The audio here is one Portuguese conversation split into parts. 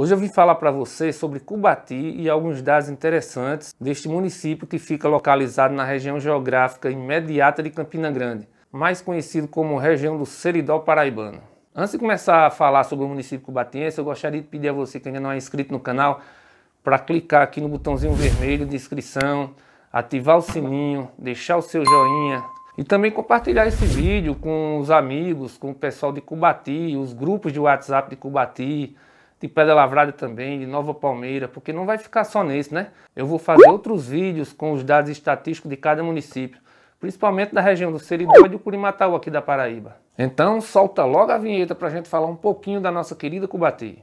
Hoje eu vim falar para você sobre Cubati e alguns dados interessantes deste município que fica localizado na região geográfica imediata de Campina Grande, mais conhecido como região do Seridó Paraibano. Antes de começar a falar sobre o município cubatiense, eu gostaria de pedir a você que ainda não é inscrito no canal para clicar aqui no botãozinho vermelho de inscrição, ativar o sininho, deixar o seu joinha, e também compartilhar esse vídeo com os amigos, com o pessoal de Cubati, os grupos de WhatsApp de Cubati, de Pedra Lavrada também, de Nova Palmeira, porque não vai ficar só nesse, né? Eu vou fazer outros vídeos com os dados estatísticos de cada município, principalmente da região do Seridó e do Curimatau aqui da Paraíba. Então solta logo a vinheta para a gente falar um pouquinho da nossa querida Cubati.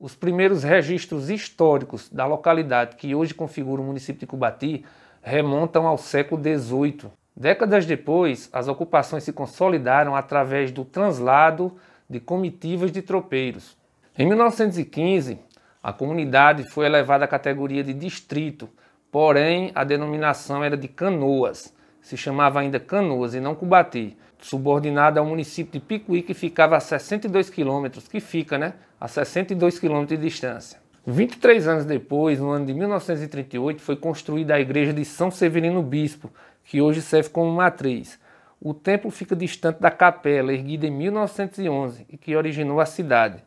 Os primeiros registros históricos da localidade que hoje configura o município de Cubati remontam ao século XVIII, Décadas depois, as ocupações se consolidaram através do translado de comitivas de tropeiros. Em 1915, a comunidade foi elevada à categoria de distrito, porém a denominação era de Canoas. Se chamava ainda Canoas e não Cubati, subordinada ao município de Picuí, que ficava a 62 quilômetros, que fica né, a 62 quilômetros de distância. 23 anos depois, no ano de 1938, foi construída a igreja de São Severino Bispo, que hoje serve como matriz. O templo fica distante da capela, erguida em 1911 e que originou a cidade.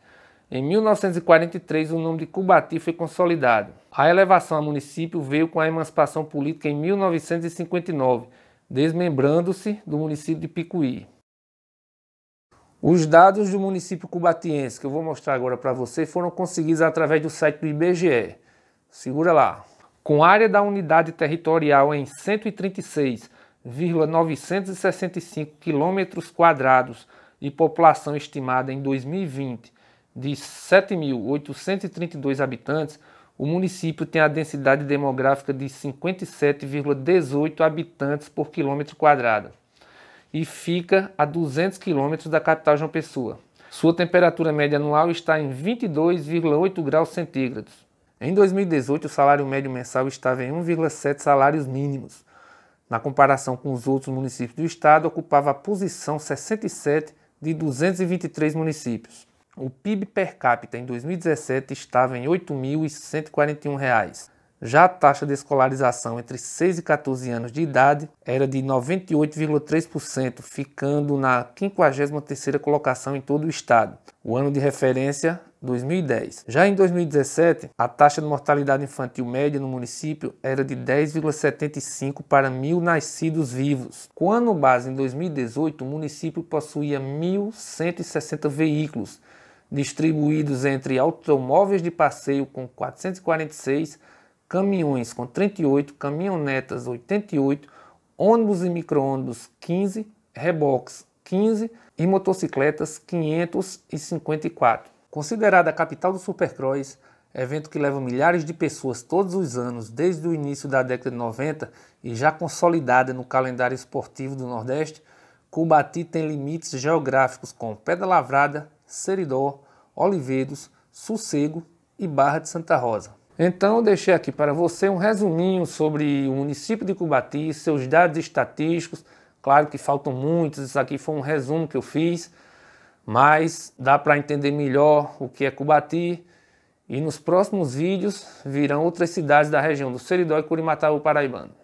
Em 1943, o nome de Cubati foi consolidado. A elevação a município veio com a emancipação política em 1959, desmembrando-se do município de Picuí. Os dados do município cubatiense que eu vou mostrar agora para você foram conseguidos através do site do IBGE. Segura lá. Com área da unidade territorial em 136,965 quilômetros quadrados e população estimada em 2020 de 7.832 habitantes, o município tem a densidade demográfica de 57,18 habitantes por quilômetro quadrado e fica a 200 quilômetros da capital João Pessoa. Sua temperatura média anual está em 22,8 graus centígrados. Em 2018, o salário médio mensal estava em 1,7 salários mínimos. Na comparação com os outros municípios do estado, ocupava a posição 67 de 223 municípios. O PIB per capita em 2017 estava em R$ 8.141. Já a taxa de escolarização entre 6 e 14 anos de idade era de 98,3%, ficando na 53ª colocação em todo o estado. O ano de referência 2010. Já em 2017, a taxa de mortalidade infantil média no município era de 10,75 para mil nascidos vivos. Com ano base em 2018, o município possuía 1.160 veículos, distribuídos entre automóveis de passeio com 446 caminhões com 38, caminhonetas 88, ônibus e micro-ônibus 15, reboques 15 e motocicletas 554. Considerada a capital do Supercross, evento que leva milhares de pessoas todos os anos desde o início da década de 90 e já consolidada no calendário esportivo do Nordeste, Cubati tem limites geográficos com Pedra Lavrada, Seridó, Olivedos, Sossego e Barra de Santa Rosa. Então, deixei aqui para você um resuminho sobre o município de Cubati, seus dados estatísticos. Claro que faltam muitos, isso aqui foi um resumo que eu fiz, mas dá para entender melhor o que é Cubati. E nos próximos vídeos virão outras cidades da região do Seridó e Curimataú paraibano.